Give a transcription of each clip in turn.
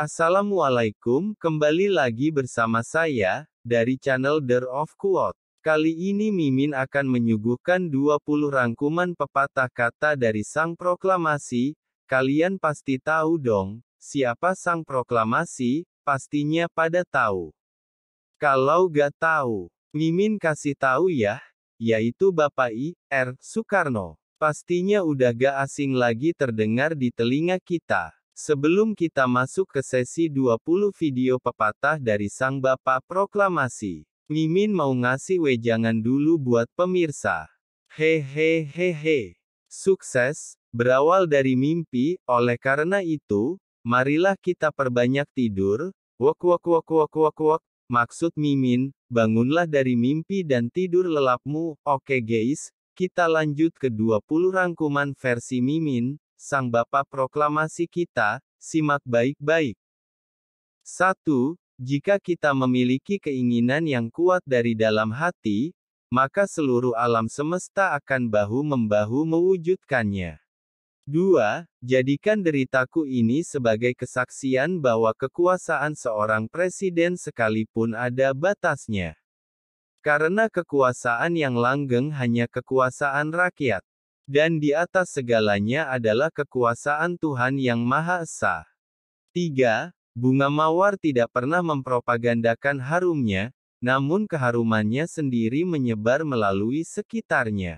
Assalamualaikum, kembali lagi bersama saya, dari channel The Of Quote. Kali ini Mimin akan menyuguhkan 20 rangkuman pepatah kata dari Sang Proklamasi, kalian pasti tahu dong, siapa Sang Proklamasi, pastinya pada tahu. Kalau gak tahu, Mimin kasih tahu ya, yaitu Bapak I. R. Soekarno. Pastinya udah gak asing lagi terdengar di telinga kita. Sebelum kita masuk ke sesi 20 video pepatah dari Sang Bapak Proklamasi, Mimin mau ngasih wejangan dulu buat pemirsa. Hehehehe. Sukses, berawal dari mimpi, oleh karena itu, marilah kita perbanyak tidur, Wok wok wok wok wok wok. maksud Mimin, bangunlah dari mimpi dan tidur lelapmu, oke guys, kita lanjut ke 20 rangkuman versi Mimin, sang Bapa proklamasi kita, simak baik-baik. 1. Jika kita memiliki keinginan yang kuat dari dalam hati, maka seluruh alam semesta akan bahu-membahu mewujudkannya. 2. Jadikan deritaku ini sebagai kesaksian bahwa kekuasaan seorang presiden sekalipun ada batasnya. Karena kekuasaan yang langgeng hanya kekuasaan rakyat dan di atas segalanya adalah kekuasaan Tuhan yang Maha Esa. 3. Bunga mawar tidak pernah mempropagandakan harumnya, namun keharumannya sendiri menyebar melalui sekitarnya.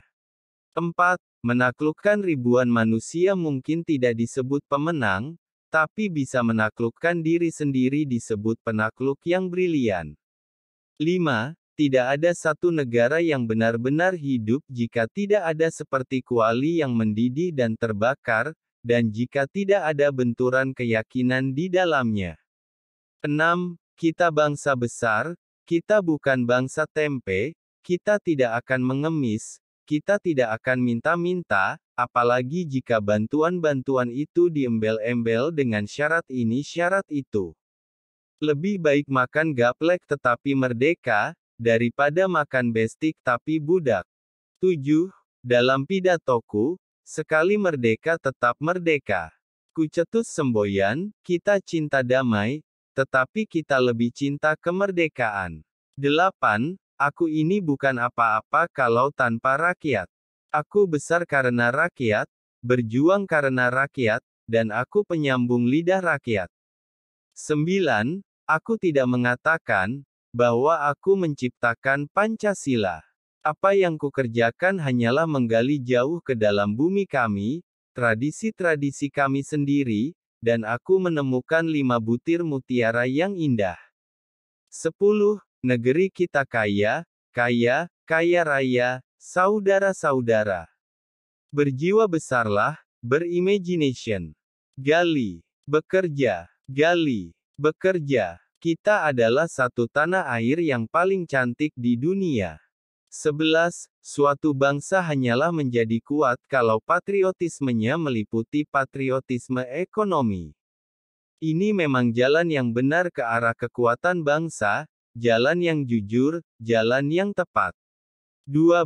4. Menaklukkan ribuan manusia mungkin tidak disebut pemenang, tapi bisa menaklukkan diri sendiri disebut penakluk yang brilian. 5. Tidak ada satu negara yang benar-benar hidup jika tidak ada seperti kuali yang mendidih dan terbakar, dan jika tidak ada benturan keyakinan di dalamnya. 6. Kita bangsa besar, kita bukan bangsa tempe, kita tidak akan mengemis, kita tidak akan minta-minta, apalagi jika bantuan-bantuan itu diembel-embel dengan syarat ini syarat itu. Lebih baik makan gaplek tetapi merdeka, daripada makan bestik tapi budak. 7. Dalam pidatoku, sekali merdeka tetap merdeka. Kucetus semboyan, kita cinta damai, tetapi kita lebih cinta kemerdekaan. 8. Aku ini bukan apa-apa kalau tanpa rakyat. Aku besar karena rakyat, berjuang karena rakyat, dan aku penyambung lidah rakyat. 9. Aku tidak mengatakan, bahwa aku menciptakan Pancasila. Apa yang kukerjakan hanyalah menggali jauh ke dalam bumi kami, tradisi-tradisi kami sendiri, dan aku menemukan lima butir mutiara yang indah. sepuluh Negeri kita kaya, kaya, kaya raya, saudara-saudara. Berjiwa besarlah, berimagination Gali, bekerja, gali, bekerja. Kita adalah satu tanah air yang paling cantik di dunia. 11. Suatu bangsa hanyalah menjadi kuat kalau patriotismenya meliputi patriotisme ekonomi. Ini memang jalan yang benar ke arah kekuatan bangsa, jalan yang jujur, jalan yang tepat. 12.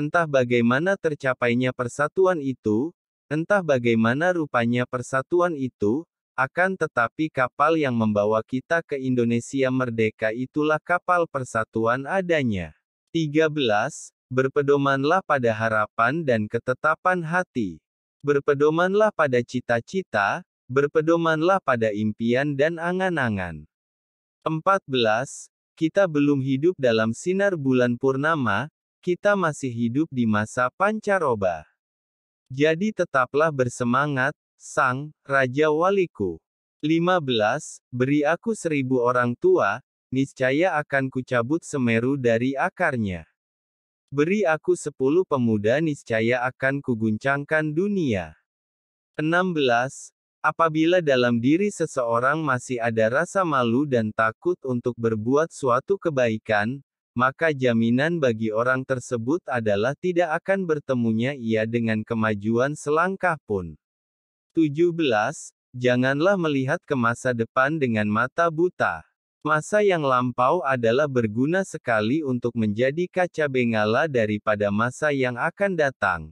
Entah bagaimana tercapainya persatuan itu, entah bagaimana rupanya persatuan itu, akan tetapi kapal yang membawa kita ke Indonesia merdeka itulah kapal persatuan adanya. 13. Berpedomanlah pada harapan dan ketetapan hati. Berpedomanlah pada cita-cita, berpedomanlah pada impian dan angan-angan. 14. Kita belum hidup dalam sinar bulan purnama, kita masih hidup di masa pancaroba. Jadi tetaplah bersemangat, Sang, Raja Waliku. 15. Beri aku seribu orang tua, niscaya akan kucabut Semeru dari akarnya. Beri aku sepuluh pemuda niscaya akan kuguncangkan dunia. 16. Apabila dalam diri seseorang masih ada rasa malu dan takut untuk berbuat suatu kebaikan, maka jaminan bagi orang tersebut adalah tidak akan bertemunya ia dengan kemajuan selangkah pun. 17. Janganlah melihat ke masa depan dengan mata buta. Masa yang lampau adalah berguna sekali untuk menjadi kaca bengala daripada masa yang akan datang.